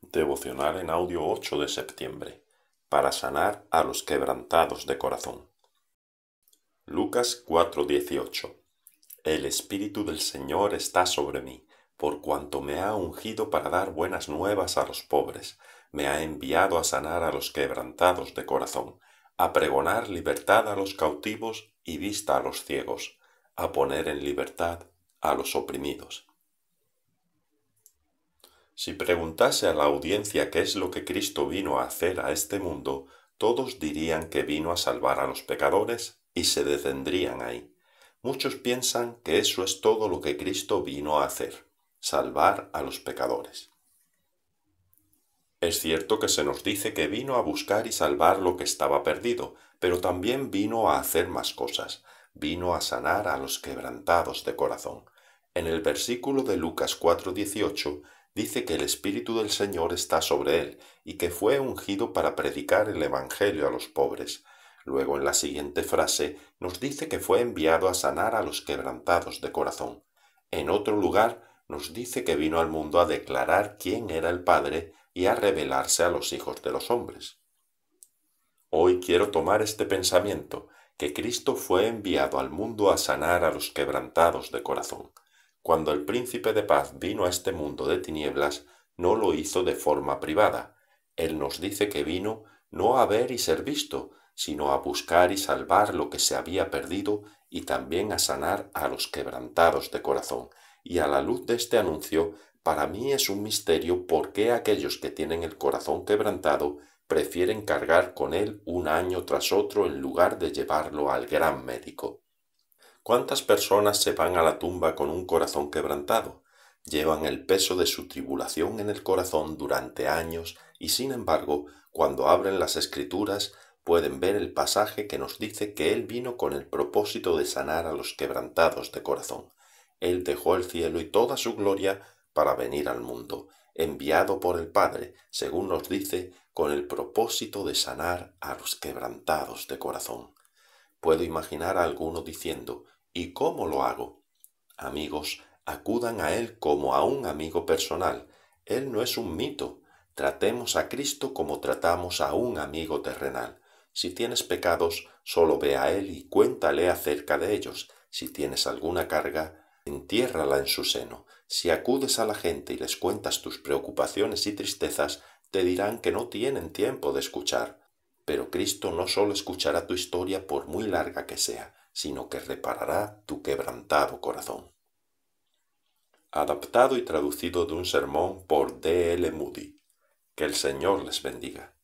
Devocional en audio 8 de septiembre, para sanar a los quebrantados de corazón. Lucas 4:18 El Espíritu del Señor está sobre mí, por cuanto me ha ungido para dar buenas nuevas a los pobres, me ha enviado a sanar a los quebrantados de corazón, a pregonar libertad a los cautivos y vista a los ciegos, a poner en libertad a los oprimidos si preguntase a la audiencia qué es lo que Cristo vino a hacer a este mundo, todos dirían que vino a salvar a los pecadores y se detendrían ahí. Muchos piensan que eso es todo lo que Cristo vino a hacer, salvar a los pecadores. Es cierto que se nos dice que vino a buscar y salvar lo que estaba perdido, pero también vino a hacer más cosas, vino a sanar a los quebrantados de corazón. En el versículo de Lucas 4:18 dice que el Espíritu del Señor está sobre él y que fue ungido para predicar el Evangelio a los pobres. Luego en la siguiente frase nos dice que fue enviado a sanar a los quebrantados de corazón. En otro lugar nos dice que vino al mundo a declarar quién era el Padre y a revelarse a los hijos de los hombres. Hoy quiero tomar este pensamiento, que Cristo fue enviado al mundo a sanar a los quebrantados de corazón. Cuando el príncipe de paz vino a este mundo de tinieblas, no lo hizo de forma privada. Él nos dice que vino no a ver y ser visto, sino a buscar y salvar lo que se había perdido y también a sanar a los quebrantados de corazón. Y a la luz de este anuncio, para mí es un misterio por qué aquellos que tienen el corazón quebrantado prefieren cargar con él un año tras otro en lugar de llevarlo al gran médico. ¿Cuántas personas se van a la tumba con un corazón quebrantado? Llevan el peso de su tribulación en el corazón durante años y sin embargo, cuando abren las escrituras, pueden ver el pasaje que nos dice que Él vino con el propósito de sanar a los quebrantados de corazón. Él dejó el cielo y toda su gloria para venir al mundo, enviado por el Padre, según nos dice, con el propósito de sanar a los quebrantados de corazón. Puedo imaginar a alguno diciendo, ¿Y cómo lo hago? Amigos, acudan a Él como a un amigo personal. Él no es un mito. Tratemos a Cristo como tratamos a un amigo terrenal. Si tienes pecados, solo ve a Él y cuéntale acerca de ellos. Si tienes alguna carga, entiérrala en su seno. Si acudes a la gente y les cuentas tus preocupaciones y tristezas, te dirán que no tienen tiempo de escuchar. Pero Cristo no solo escuchará tu historia por muy larga que sea, sino que reparará tu quebrantado corazón. Adaptado y traducido de un sermón por D. L. Moody. Que el Señor les bendiga.